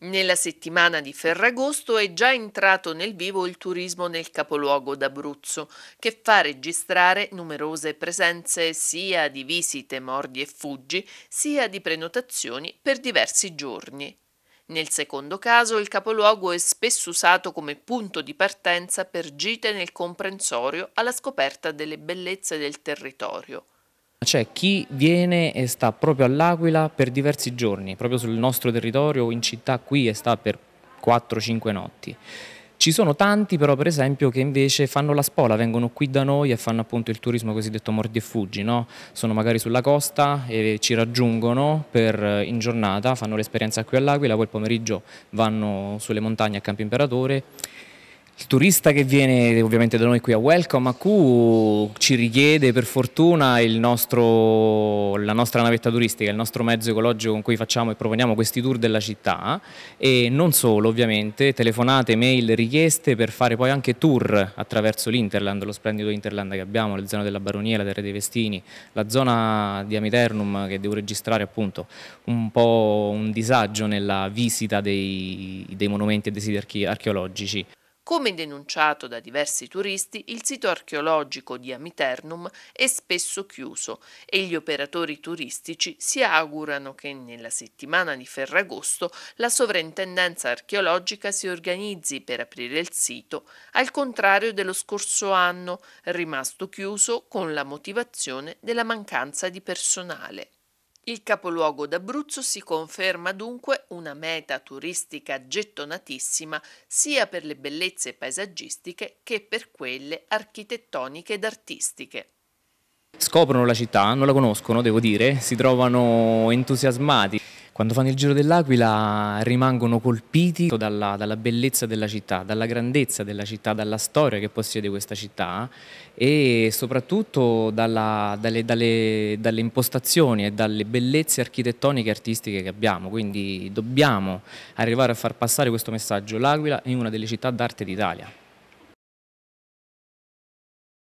Nella settimana di Ferragosto è già entrato nel vivo il turismo nel capoluogo d'Abruzzo, che fa registrare numerose presenze sia di visite mordi e fuggi, sia di prenotazioni per diversi giorni. Nel secondo caso il capoluogo è spesso usato come punto di partenza per gite nel comprensorio alla scoperta delle bellezze del territorio. C'è cioè, chi viene e sta proprio all'Aquila per diversi giorni, proprio sul nostro territorio, in città qui e sta per 4-5 notti. Ci sono tanti però per esempio che invece fanno la spola, vengono qui da noi e fanno appunto il turismo cosiddetto mordi e fuggi, no? sono magari sulla costa e ci raggiungono per, eh, in giornata, fanno l'esperienza qui all'Aquila, poi il pomeriggio vanno sulle montagne a Campo Imperatore il turista che viene ovviamente da noi qui a Welcome a Q ci richiede per fortuna nostro, la nostra navetta turistica, il nostro mezzo ecologico con cui facciamo e proponiamo questi tour della città e non solo ovviamente, telefonate, mail, richieste per fare poi anche tour attraverso l'Interland, lo splendido Interland che abbiamo, le zone della Baronia, la Terra dei Vestini, la zona di Amiternum che devo registrare appunto un po' un disagio nella visita dei, dei monumenti e dei siti archeologici. Come denunciato da diversi turisti, il sito archeologico di Amiternum è spesso chiuso e gli operatori turistici si augurano che nella settimana di Ferragosto la sovrintendenza archeologica si organizzi per aprire il sito, al contrario dello scorso anno, rimasto chiuso con la motivazione della mancanza di personale. Il capoluogo d'Abruzzo si conferma dunque una meta turistica gettonatissima sia per le bellezze paesaggistiche che per quelle architettoniche ed artistiche. Scoprono la città, non la conoscono devo dire, si trovano entusiasmati. Quando fanno il Giro dell'Aquila rimangono colpiti dalla, dalla, bellezza della città, dalla grandezza della città, dalla storia che possiede questa città e soprattutto dalla, dalle, dalle, dalle, impostazioni e dalle bellezze architettoniche e artistiche che abbiamo. Quindi dobbiamo arrivare a far passare questo messaggio. L'Aquila è una delle città d'arte d'Italia.